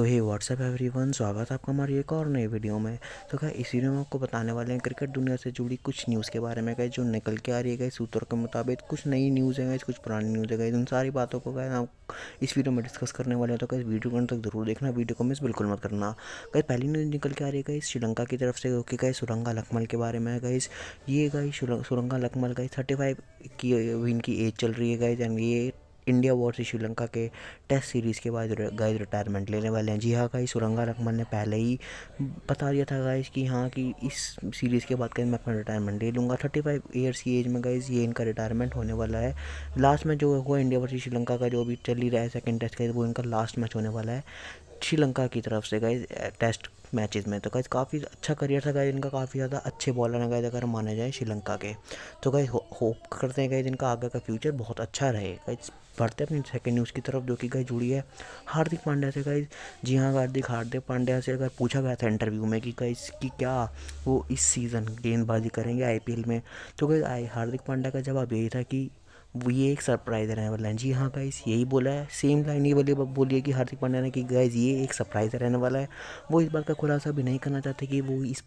सो hi what's up everyone स्वागत है आपका हमारी एक और नई वीडियो में तो क्या इस वीडियो में आपको बताने वाले हैं क्रिकेट दुनिया से जुड़ी कुछ न्यूज़ के बारे में गए जो निकल के आ रही है गई सूत्रों के मुताबिक कुछ नई न्यूज़ है गई कुछ पुरानी न्यूज़ है गई उन सारी बातों को गए हम इस वीडियो में डिस्कस करने वाले हैं तो कहीं वीडियो को तक जरूर देखना वीडियो को मिस बिल्कुल मत करना कहीं पहली न्यूज़ निकल के आ रही है गई श्रीलंका की तरफ से क्योंकि गई सुरंगा लकमल के बारे में गई ये गई सुरंगा लकमल गई थर्टी फाइव की विन की एज चल रही है गई एंड ये इंडिया वर्सेस श्रीलंका के टेस्ट सीरीज़ के बाद गाइज रिटायरमेंट लेने वाले हैं जी हाँ गाइज सुरंगा रकमन ने पहले ही बता दिया था गाइज कि हाँ कि इस सीरीज़ के बाद कहीं मैं अपना रिटायरमेंट ले लूँगा थर्टी फाइव ईयर्स की एज में गाइज ये इनका रिटायरमेंट होने वाला है लास्ट में जो हुआ इंडिया वर्सेज श्रीलंका का जो भी चल ही रहा है सेकेंड टेस्ट का वो इनका लास्ट मैच होने वाला है श्रीलंका की तरफ से गए टेस्ट मैचेस में तो गाइज काफ़ी अच्छा करियर था गाइज इनका काफ़ी ज़्यादा अच्छे बॉलर हैं गाइज अगर माने जाए श्रीलंका के तो गाइज होप करते हैं गाइज इनका आगे का फ्यूचर बहुत अच्छा रहे गाइज बढ़ते अपनी सेकेंड न्यूज़ की तरफ जो कि गाइज जुड़ी है हार्दिक पांड्या से गाइज जी हाँ हार्दिक हार्दिक पांड्या से अगर पूछा गया था इंटरव्यू में कि गाइज की क्या वो इस सीज़न गेंदबाजी करेंगे आई में तो गाइज हार्दिक पांड्या का जवाब यही था कि ये एक सरप्राइज़ रहने वाला है जी हाँ गाइस यही बोला है सेम लाइन ये वाली बोली है कि हार्दिक पांड्या ने कि गाइस ये एक सरप्राइज़ रहने वाला है वो इस बात का खुलासा भी नहीं करना चाहते कि वो इस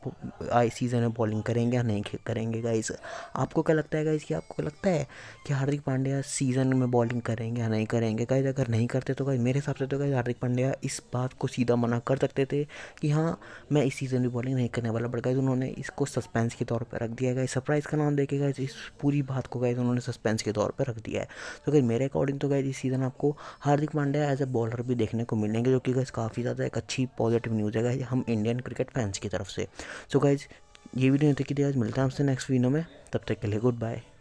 आई सीज़न में बॉलिंग करेंगे या नहीं करेंगे गाइस आपको क्या लगता है गाइस कि आपको लगता है कि हार्दिक पांड्या सीज़न में बॉलिंग करेंगे या नहीं करेंगे गाइज अगर नहीं करते तो गाइज मेरे हिसाब से तो गाइज हार्दिक पांड्या इस बात को सीधा मना कर सकते थे कि हाँ मैं इस सीज़न में बॉलिंग नहीं करने वाला बट गाइज़ उन्होंने इसको सस्पेंस के तौर पर रख दिया गाइस सरप्राइज़ का नाम देखेगा इस पूरी बात को गाइज उन्होंने सस्पेंस के तौर पर रख दिया है तो गई मेरे अकॉर्डिंग तो गई इस सीज़न आपको Hardik Pandya as a bowler भी देखने को मिलेंगे जो कि गैस काफ़ी ज़्यादा एक अच्छी पॉजिटिव न्यूज़ है हम इंडियन क्रिकेट फैंस की तरफ से सो गाइज ये वीडियो देखिए मिलता है आपसे नेक्स्ट वीडियो में तब तक के लिए गुड बाय